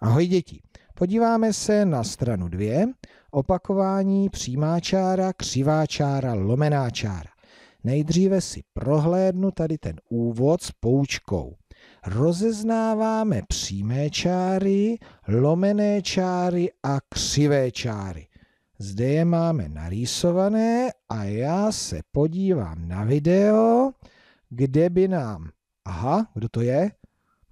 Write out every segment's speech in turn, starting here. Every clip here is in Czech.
Ahoj děti, podíváme se na stranu 2, opakování přímá čára, křivá čára, lomená čára. Nejdříve si prohlédnu tady ten úvod s poučkou. Rozeznáváme přímé čáry, lomené čáry a křivé čáry. Zde je máme narýsované a já se podívám na video, kde by nám... Aha, kdo to je?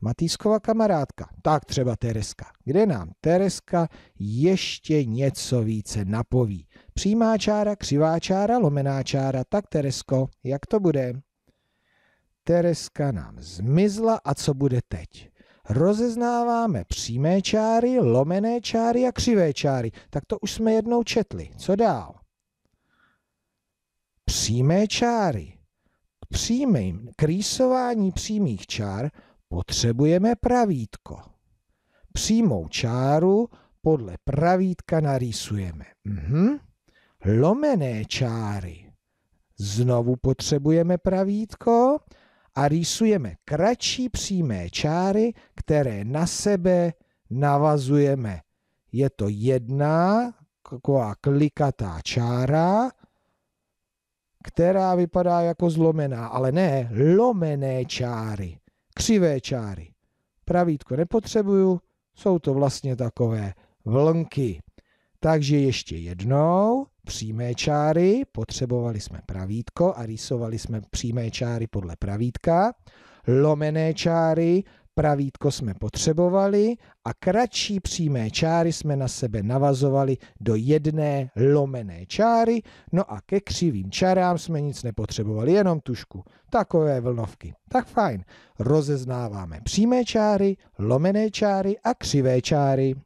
Matýskova kamarádka, tak třeba Tereska, kde nám Tereska ještě něco více napoví. Přímá čára, křivá čára, lomená čára, tak Teresko, jak to bude? Tereska nám zmizla a co bude teď? Rozeznáváme přímé čáry, lomené čáry a křivé čáry. Tak to už jsme jednou četli. Co dál? Přímé čáry. K přímým, k rýsování přímých čár potřebujeme pravítko. Přímou čáru podle pravítka narýsujeme. Mhm. Lomené čáry. Znovu potřebujeme pravítko a rýsujeme kratší přímé čáry, které na sebe navazujeme. Je to jedna taková klikatá čára, která vypadá jako zlomená, ale ne lomené čáry křivé čáry. Pravítko nepotřebuju, jsou to vlastně takové vlnky. Takže ještě jednou, přímé čáry, potřebovali jsme pravítko a rýsovali jsme přímé čáry podle pravítka, lomené čáry, pravítko jsme potřebovali a kratší přímé čáry jsme na sebe navazovali do jedné lomené čáry, no a ke křivým čárám jsme nic nepotřebovali, jenom tušku. Takové vlnovky. Tak fajn. Rozeznáváme přímé čáry, lomené čáry a křivé čáry.